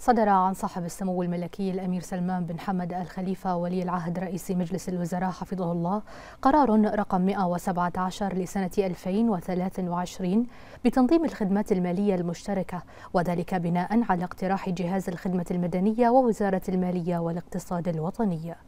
صدر عن صاحب السمو الملكي الأمير سلمان بن حمد الخليفة ولي العهد رئيس مجلس الوزراء حفظه الله قرار رقم 117 لسنة 2023 بتنظيم الخدمات المالية المشتركة وذلك بناء على اقتراح جهاز الخدمة المدنية ووزارة المالية والاقتصاد الوطني